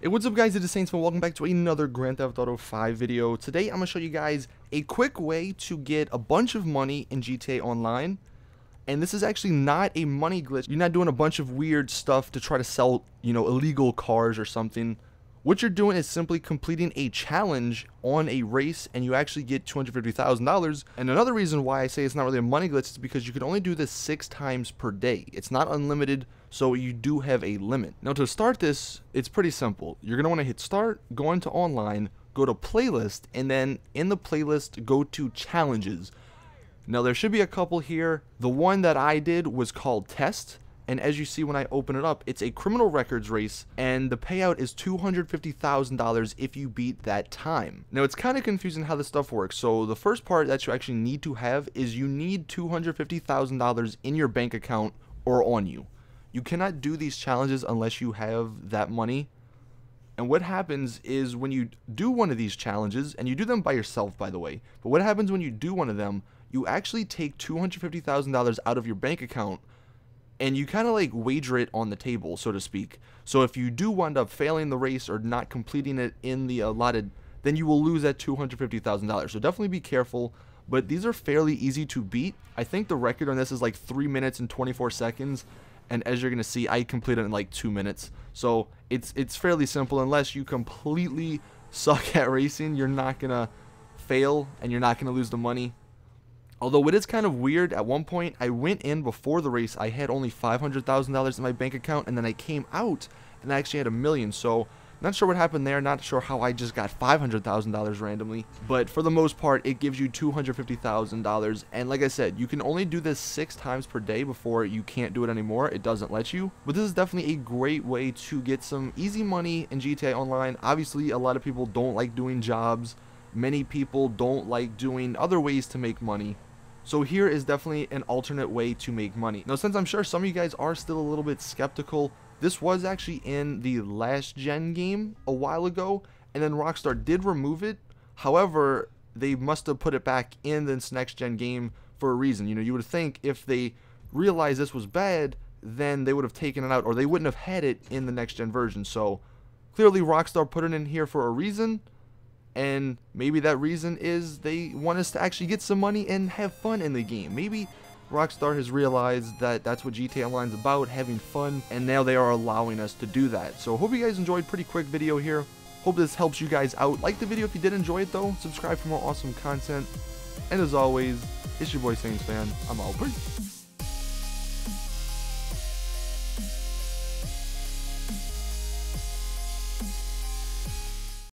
Hey, what's up guys, it is Saints, welcome back to another Grand Theft Auto 5 video. Today, I'm going to show you guys a quick way to get a bunch of money in GTA Online. And this is actually not a money glitch. You're not doing a bunch of weird stuff to try to sell, you know, illegal cars or something. What you're doing is simply completing a challenge on a race and you actually get $250,000. And another reason why I say it's not really a money glitch is because you can only do this six times per day. It's not unlimited, so you do have a limit. Now to start this, it's pretty simple. You're gonna wanna hit start, go into online, go to playlist, and then in the playlist, go to challenges. Now there should be a couple here. The one that I did was called test. And as you see when I open it up, it's a criminal records race, and the payout is $250,000 if you beat that time. Now, it's kind of confusing how this stuff works. So, the first part that you actually need to have is you need $250,000 in your bank account or on you. You cannot do these challenges unless you have that money. And what happens is when you do one of these challenges, and you do them by yourself, by the way, but what happens when you do one of them, you actually take $250,000 out of your bank account and you kind of like wager it on the table, so to speak. So if you do wind up failing the race or not completing it in the allotted, then you will lose that $250,000. So definitely be careful, but these are fairly easy to beat. I think the record on this is like 3 minutes and 24 seconds, and as you're going to see, I completed in like 2 minutes. So it's it's fairly simple unless you completely suck at racing, you're not going to fail and you're not going to lose the money. Although it is kind of weird, at one point I went in before the race, I had only $500,000 in my bank account, and then I came out and I actually had a million. So, not sure what happened there, not sure how I just got $500,000 randomly, but for the most part, it gives you $250,000. And like I said, you can only do this six times per day before you can't do it anymore. It doesn't let you, but this is definitely a great way to get some easy money in GTA Online. Obviously, a lot of people don't like doing jobs. Many people don't like doing other ways to make money. So here is definitely an alternate way to make money. Now, since I'm sure some of you guys are still a little bit skeptical, this was actually in the last gen game a while ago, and then Rockstar did remove it. However, they must have put it back in this next gen game for a reason. You know, you would think if they realized this was bad, then they would have taken it out or they wouldn't have had it in the next gen version. So clearly Rockstar put it in here for a reason and maybe that reason is they want us to actually get some money and have fun in the game. Maybe Rockstar has realized that that's what GTA Online's about, having fun, and now they are allowing us to do that. So hope you guys enjoyed, pretty quick video here. Hope this helps you guys out. Like the video if you did enjoy it though, subscribe for more awesome content, and as always, it's your boy Saints Fan, I'm out, peace.